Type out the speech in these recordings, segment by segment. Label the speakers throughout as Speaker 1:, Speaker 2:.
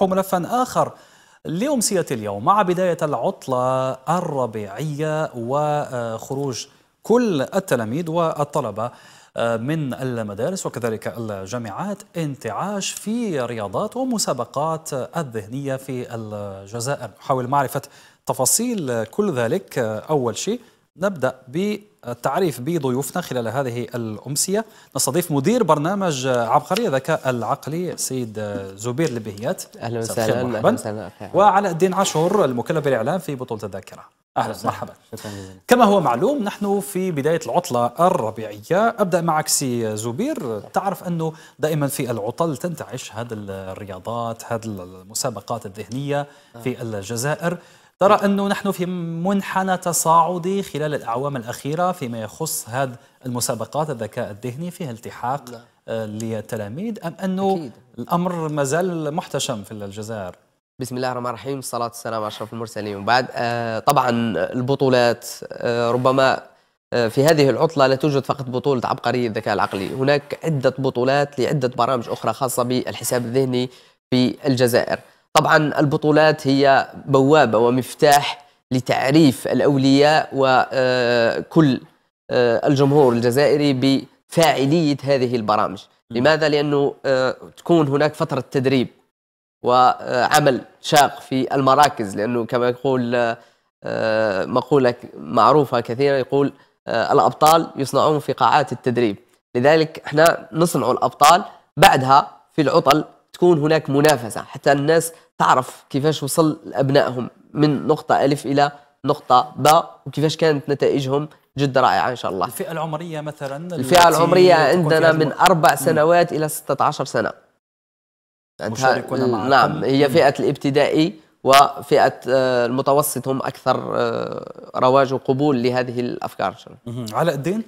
Speaker 1: فتحوا ملفا آخر لأمسية اليوم مع بداية العطلة الربيعية وخروج كل التلاميذ والطلبة آه، من المدارس وكذلك الجامعات انتعاش في رياضات ومسابقات الذهنية في الجزائر نحاول معرفة تفاصيل كل ذلك آه، أول شيء نبدأ بالتعريف بضيوفنا خلال هذه الأمسية نستضيف مدير برنامج عبقري الذكاء العقلي سيد زبير البهيات أهلا وسهلا أهلا وسهلا وعلاء الدين عاشور المكلف بالإعلام في بطولة الذاكرة أهلا مرحبا كما هو معلوم نحن في بداية العطلة الربيعية أبدأ معك سي زبير تعرف أنه دائما في العطل تنتعش هذه الرياضات هذه المسابقات الذهنية في آه. الجزائر ترى أنه نحن في منحنى تصاعدي خلال الأعوام الأخيرة فيما يخص هذه المسابقات الذكاء الذهني فيها التحاق لا. آه، للتلاميذ أم أنه أكيد. الأمر ما زال محتشم في
Speaker 2: الجزائر بسم الله الرحمن الرحيم والصلاه والسلام على أشرف المرسلين وبعد آه طبعا البطولات آه ربما آه في هذه العطلة لا توجد فقط بطولة عبقرية الذكاء العقلي هناك عدة بطولات لعدة برامج أخرى خاصة بالحساب الذهني في الجزائر طبعا البطولات هي بوابه ومفتاح لتعريف الاولياء وكل آه، آه، الجمهور الجزائري بفاعليه هذه البرامج لماذا لانه آه، تكون هناك فتره تدريب وعمل شاق في المراكز لانه كما يقول مقوله معروفه كثيرا يقول الابطال يصنعون في قاعات التدريب لذلك احنا نصنع الابطال بعدها في العطل تكون هناك منافسة حتى الناس تعرف كيفاش وصل أبنائهم من نقطة ألف إلى نقطة باء وكيفاش كانت نتائجهم جد رائعة إن شاء الله الفئة
Speaker 1: العمرية مثلا الفئة العمرية عندنا من
Speaker 2: أربع سنوات إلى 16 سنة نعم هي فئة الابتدائي وفئة آه، المتوسط هم أكثر آه، رواج وقبول لهذه الأفكار
Speaker 3: على الدين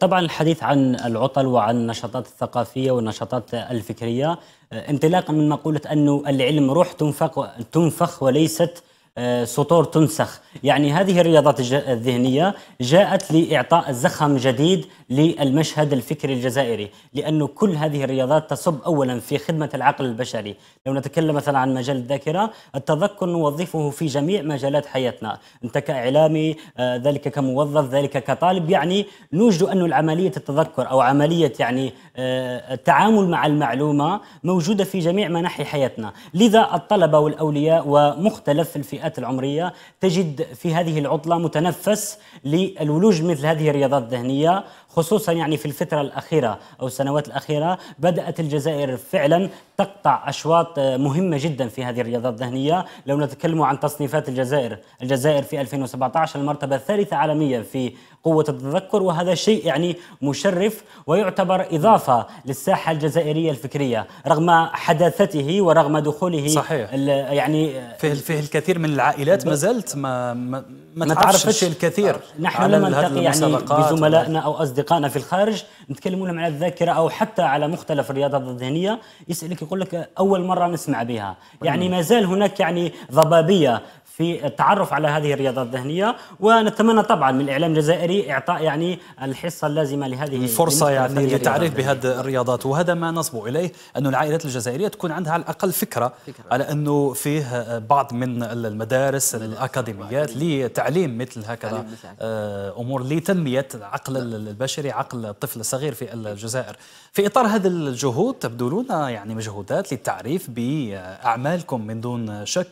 Speaker 3: طبعا الحديث عن العطل وعن النشاطات الثقافية والنشاطات الفكرية آه، انطلاقا من مقولة أنه العلم روح تنفخ, تنفخ وليست آه، سطور تنسخ يعني هذه الرياضات الذهنية جاءت لإعطاء زخم جديد للمشهد الفكري الجزائري لأنه كل هذه الرياضات تصب أولا في خدمة العقل البشري لو نتكلم مثلا عن مجال الذاكرة التذكر نوظفه في جميع مجالات حياتنا أنت كإعلامي آه، ذلك كموظف ذلك كطالب يعني نوجد أن عملية التذكر أو عملية يعني آه، التعامل مع المعلومة موجودة في جميع مناحي حياتنا لذا الطلبة والأولياء ومختلف الفئات الفئات العمريه تجد في هذه العطله متنفس للولوج مثل هذه الرياضات الذهنيه خصوصا يعني في الفتره الاخيره او السنوات الاخيره بدات الجزائر فعلا تقطع اشواط مهمه جدا في هذه الرياضات الذهنيه لو نتكلم عن تصنيفات الجزائر الجزائر في 2017 المرتبه الثالثه عالميا في قوة التذكر وهذا شيء يعني مشرف ويعتبر إضافة للساحة الجزائرية الفكرية رغم حداثته ورغم دخوله صحيح يعني فيه, فيه الكثير من العائلات ما زالت ما ما, ما تعرفش الكثير آه. نحن لما نلتقي يعني بزملائنا أو أصدقائنا في الخارج نتكلم لهم على الذاكرة أو حتى على مختلف الرياضات الذهنية يسألك يقول لك أول مرة نسمع بها يعني ما زال هناك يعني ضبابية في التعرف على هذه الرياضات الذهنيه ونتمنى طبعا من الاعلام الجزائري اعطاء يعني الحصه اللازمه لهذه الفرصه يعني للتعريف بهذه
Speaker 1: الرياضات وهذا ما نصب اليه أن العائلات الجزائريه تكون عندها على الاقل فكره, فكرة. على انه فيه بعض من المدارس الاكاديميات لتعليم مثل هكذا آه، امور لتنميه العقل نعم. البشري عقل الطفل الصغير في الجزائر في اطار هذه الجهود تبذلون يعني مجهودات للتعريف باعمالكم من دون شك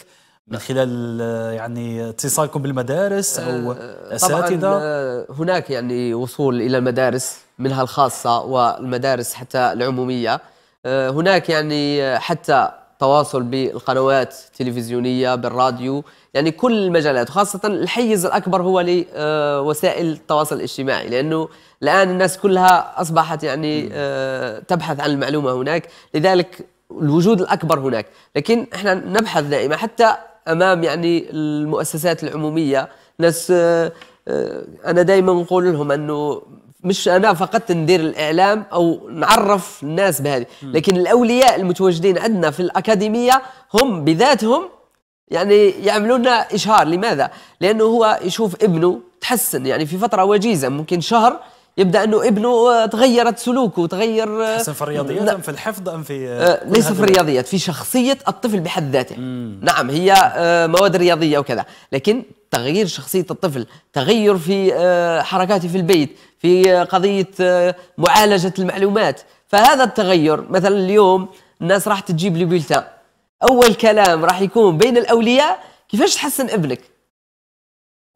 Speaker 1: من خلال يعني اتصالكم بالمدارس او آه، اساتذه
Speaker 2: آه، هناك يعني وصول الى المدارس منها الخاصه والمدارس حتى العموميه آه، هناك يعني حتى تواصل بالقنوات التلفزيونيه بالراديو يعني كل المجالات وخاصه الحيز الاكبر هو لوسائل التواصل الاجتماعي لانه الان الناس كلها اصبحت يعني تبحث عن المعلومه هناك لذلك الوجود الاكبر هناك لكن احنا نبحث دائما حتى امام يعني المؤسسات العموميه ناس آه، آه، انا دائما نقول لهم انه مش انا فقط ندير الاعلام او نعرف الناس بهذه لكن الاولياء المتواجدين عندنا في الاكاديميه هم بذاتهم يعني يعملوا لنا اشهار لماذا لانه هو يشوف ابنه تحسن يعني في فتره وجيزه ممكن شهر يبدا انه ابنه تغيرت سلوكه تغير حسن آه، في الرياضيات ام في الحفظ ام في آه، آه، ليس في الرياضيات في شخصيه الطفل بحد ذاته مم. نعم هي مواد رياضيه وكذا لكن تغيير شخصيه الطفل تغير في حركاته في البيت في قضيه معالجه المعلومات فهذا التغير مثلا اليوم الناس راح تجيب لي بيلتا اول كلام راح يكون بين الاولياء كيفاش تحسن ابنك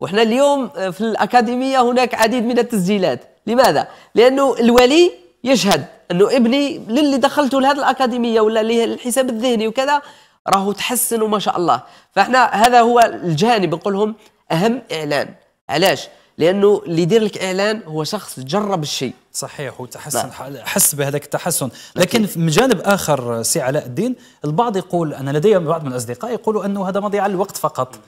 Speaker 2: وحنا اليوم في الاكاديميه هناك عديد من التسجيلات لماذا؟ لأنه الولي يشهد أنه ابني للي دخلته لهذه الأكاديمية ولا للحساب الذهني وكذا راهو تحسن وما شاء الله فاحنا هذا هو الجانب نقولهم أهم إعلان علاش؟ لانه اللي يدير لك اعلان هو شخص جرب الشيء صحيح
Speaker 1: وتحسن نعم. حس بهذاك التحسن لكن من جانب اخر سي علاء الدين البعض يقول انا لدي بعض من الاصدقاء يقولوا انه هذا مضيع للوقت فقط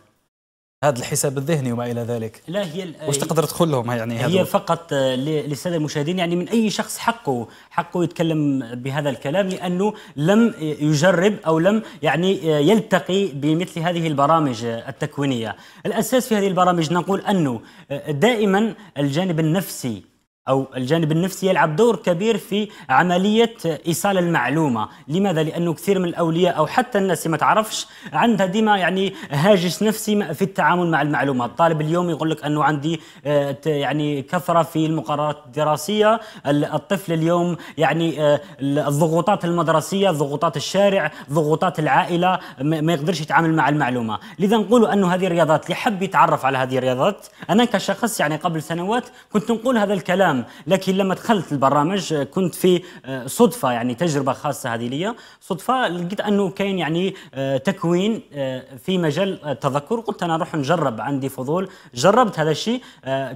Speaker 1: هذا الحساب الذهني وما
Speaker 3: الى ذلك لا هي واش تقدر تقول لهم يعني هي فقط آه، للساده المشاهدين يعني من اي شخص حقه حقه يتكلم بهذا الكلام لانه لم يجرب او لم يعني آه، يلتقي بمثل هذه البرامج آه، التكوينيه الاساس في هذه البرامج نقول انه دائما الجانب النفسي أو الجانب النفسي يلعب دور كبير في عملية إيصال المعلومة لماذا؟ لأنه كثير من الأولياء أو حتى الناس اللي ما تعرفش عندها ديما يعني هاجس نفسي في التعامل مع المعلومة الطالب اليوم يقول لك أنه عندي آه، يعني كثرة في المقررات الدراسية الطفل اليوم يعني آه، الضغوطات المدرسية ضغوطات الشارع ضغوطات العائلة ما يقدرش يتعامل مع المعلومة لذا نقول أنه هذه الرياضات اللي حب يتعرف على هذه الرياضات أنا كشخص يعني قبل سنوات كنت نقول هذا الكلام الاعلام لكن لما دخلت البرامج كنت في آه، صدفه يعني تجربه خاصه هذه لي صدفه لقيت انه كاين يعني آه، تكوين آه، في مجال التذكر قلت انا اروح نجرب عندي فضول جربت هذا الشيء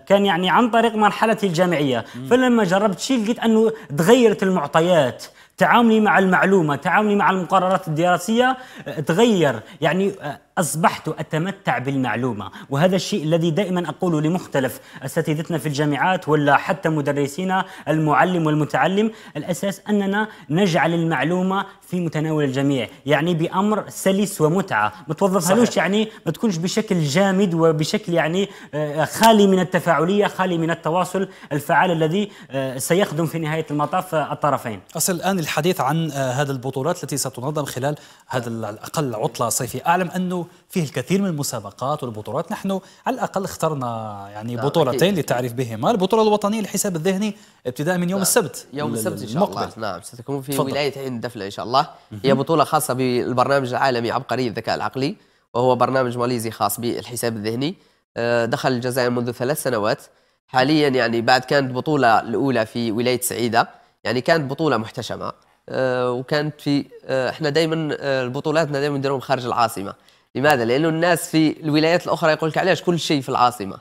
Speaker 3: كان يعني عن طريق مرحلتي الجامعيه فلما جربت شيء لقيت انه تغيرت المعطيات تعاملي مع المعلومه تعاملي مع المقررات الدراسيه آه، تغير يعني آه، اصبحت اتمتع بالمعلومه وهذا الشيء الذي دائما اقوله لمختلف اساتذتنا في الجامعات ولا حتى مدرسينا المعلم والمتعلم الاساس اننا نجعل المعلومه في متناول الجميع يعني بامر سلس ومتعه ما توظفهالوش يعني ما تكونش بشكل جامد وبشكل يعني آه، خالي من التفاعليه خالي من التواصل الفعال الذي سيخدم في نهايه المطاف الطرفين اصل الان للحديث عن آه، هذه البطولات التي ستنظم خلال هذا
Speaker 1: الأقل عطلة صيفية أعلم أنه فيه الكثير من المسابقات والبطولات نحن على الأقل اخترنا يعني بطولتين للتعريف بهما البطولة الوطنية للحساب الذهني ابتداء من يوم السبت
Speaker 2: يوم السبت إن شاء الله نعم ستكون في فضل. ولاية عين الدفله إن شاء الله هي بطولة خاصة بالبرنامج العالمي عبقري الذكاء العقلي وهو برنامج ماليزي خاص بالحساب الذهني آه، دخل الجزائر منذ ثلاث سنوات حاليا يعني بعد كانت بطولة الأولى في ولاية سعيدة يعني كانت بطوله محتشمه آه، وكانت في آه، احنا دائما آه، البطولاتنا دائما نديروهم خارج العاصمه لماذا لانه الناس في الولايات الاخرى يقول لك علاش كل شيء في العاصمه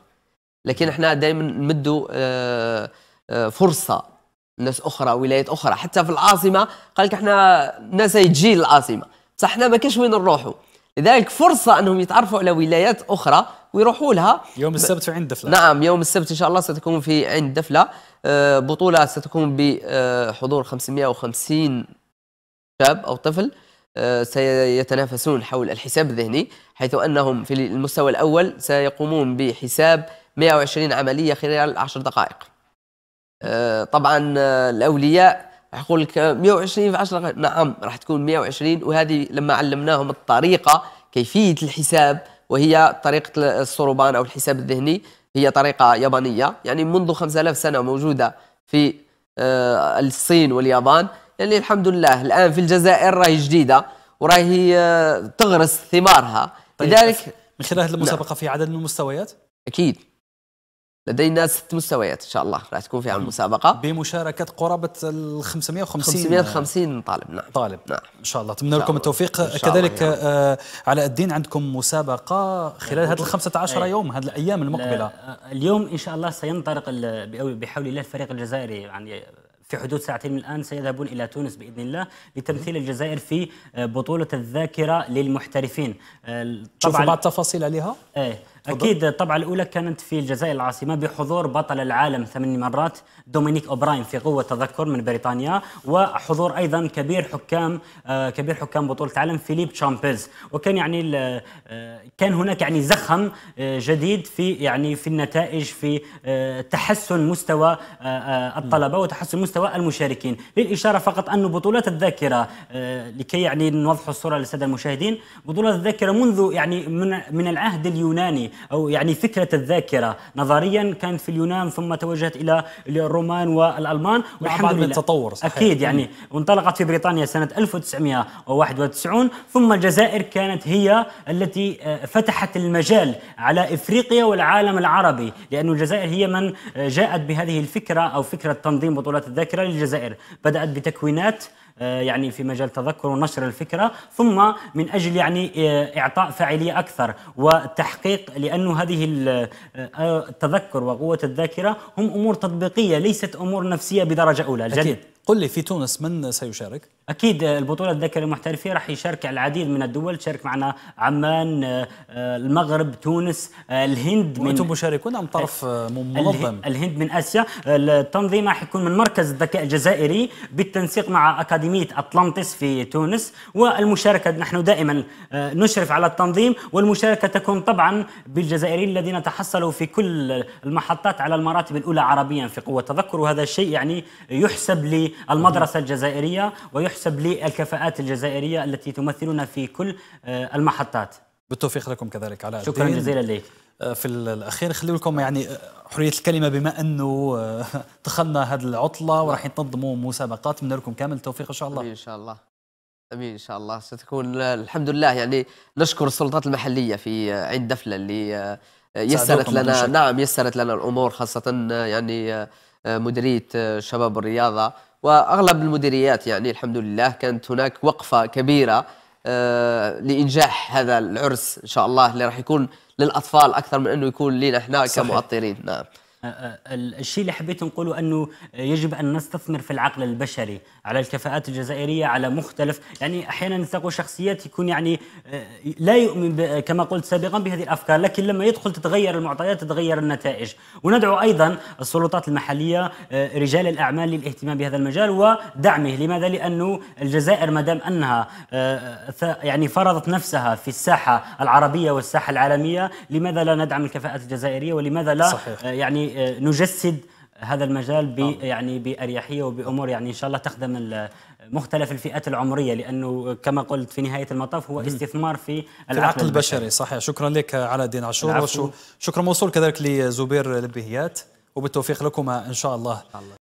Speaker 2: لكن احنا دائما نمدوا فرصه ناس اخرى ولايات اخرى حتى في العاصمه قال لك احنا الناس تجي للعاصمه بصح احنا ما كاش وين نروحوا لذلك فرصه انهم يتعرفوا على ولايات اخرى ويروحوا لها يوم السبت في عند دفله نعم يوم السبت ان شاء الله ستكون في عند دفله آه، بطوله ستكون بحضور آه، 550 شاب او طفل آه، سيتنافسون حول الحساب الذهني حيث انهم في المستوى الاول سيقومون بحساب 120 عمليه خلال 10 دقائق. طبعا الاولياء راح يقول لك 120 في 10 دقائق نعم راح تكون 120 وهذه لما علمناهم الطريقه كيفيه الحساب وهي طريقة الصوروبان أو الحساب الذهني هي طريقة يابانية يعني منذ 5000 سنة موجودة في آه، الصين واليابان يعني الحمد لله الآن في الجزائر راهي جديدة وراهي آه، تغرس ثمارها طيب لذلك من خلال هذه المسابقة
Speaker 1: نعم. في عدد من المستويات؟
Speaker 2: أكيد لدينا ست مستويات ان شاء الله راح تكون فيها المسابقه بمشاركه قرابه ال 550 550 طالب نعم طالب نعم ان شاء الله اتمنى لكم التوفيق
Speaker 1: كذلك
Speaker 3: آه على الدين عندكم مسابقه خلال هذه ال 15 أي. يوم هذه الايام المقبله آه، اليوم ان شاء الله سينطلق بحول الله الفريق الجزائري يعني في حدود ساعتين من الآن سيذهبون إلى تونس بإذن الله لتمثيل الجزائر في آه، بطولة الذاكرة للمحترفين آه، طبعا بعض التفاصيل عليها؟ ايه اكيد الطبعه الاولى كانت في الجزائر العاصمه بحضور بطل العالم ثمان مرات دومينيك اوبراين في قوه تذكر من بريطانيا وحضور ايضا كبير حكام آه، كبير حكام بطوله العالم فيليب تشامبيز وكان يعني آه، كان هناك يعني زخم آه، جديد في يعني في النتائج في تحسن مستوى الطلبه وتحسن مستوى المشاركين للاشاره فقط ان بطولات الذاكره لكي يعني نوضح الصوره للساده المشاهدين بطولات الذاكره منذ يعني من العهد اليوناني او يعني فكره الذاكره نظريا كانت في اليونان ثم توجهت الى الرومان والالمان والحمد لله التطور صحيح. اكيد يعني وانطلقت في بريطانيا سنه 1991 ثم الجزائر كانت هي التي آه، فتحت المجال على افريقيا والعالم العربي لانه الجزائر هي من آه، جاءت بهذه الفكره او فكره تنظيم بطولات الذاكره للجزائر بدات بتكوينات آه، يعني في مجال تذكر ونشر الفكرة ثم من أجل يعني آه، إعطاء فاعلية أكثر وتحقيق لأنه هذه آه، التذكر وقوة الذاكرة هم أمور تطبيقية ليست أمور نفسية بدرجة أولى أكيد. جديد. قل لي في تونس من سيشارك؟ اكيد البطوله الذكريه المحترفيه راح يشارك العديد من الدول تشارك معنا عمان آه، المغرب تونس آه، الهند من وانتم مشاركون ام طرف آه، منظم الهند من اسيا التنظيم راح يكون من مركز الذكاء الجزائري بالتنسيق مع اكاديميه اطلنطس في تونس والمشاركه نحن دائما نشرف على التنظيم والمشاركه تكون طبعا بالجزائريين الذين تحصلوا في كل المحطات على المراتب الاولى عربيا في قوه تذكر وهذا الشيء يعني يحسب للمدرسه الجزائريه ويحسب تحسب للكفاءات الجزائرية التي تمثلنا في كل آه، المحطات بالتوفيق لكم كذلك على شكرا جزيلا لك
Speaker 1: آه، في الاخير خلي لكم يعني آه، حريه الكلمه بما انه دخلنا هذه العطله وراح تنظموا مسابقات من لكم كامل التوفيق ان شاء الله ان
Speaker 2: شاء الله امين ان شاء الله ستكون الحمد لله يعني نشكر السلطات المحليه في عيد دفله اللي يسرت لنا نعم يسرت لنا الامور خاصه يعني مديريه شباب الرياضه واغلب المديريات يعني الحمد لله كانت هناك وقفه كبيره آه، لانجاح هذا العرس ان شاء الله اللي راح يكون للاطفال اكثر من انه يكون لنا احنا كمؤطرين نعم
Speaker 3: الشيء اللي حبيت نقوله انه يجب ان نستثمر في العقل البشري على الكفاءات الجزائريه على مختلف يعني احيانا نتلاقوا شخصيات يكون يعني آه، لا يؤمن كما قلت سابقا بهذه الافكار لكن لما يدخل تتغير المعطيات تتغير النتائج وندعو ايضا السلطات المحليه آه، رجال الاعمال للاهتمام بهذا المجال ودعمه لماذا لانه الجزائر ما دام انها آه، يعني فرضت نفسها في الساحه العربيه والساحه العالميه لماذا لا ندعم الكفاءات الجزائريه ولماذا لا صحيح. يعني آه، نجسد هذا المجال ب نعم. يعني باريحيه وبامور يعني ان شاء الله تخدم مختلف الفئات العمريه لانه كما قلت في نهايه المطاف هو استثمار في العقل
Speaker 1: البشري صحيح شكرا لك علاء الدين عاشور شكرا موصول كذلك لزبير البهيات وبالتوفيق لكما ان شاء الله, إن شاء الله.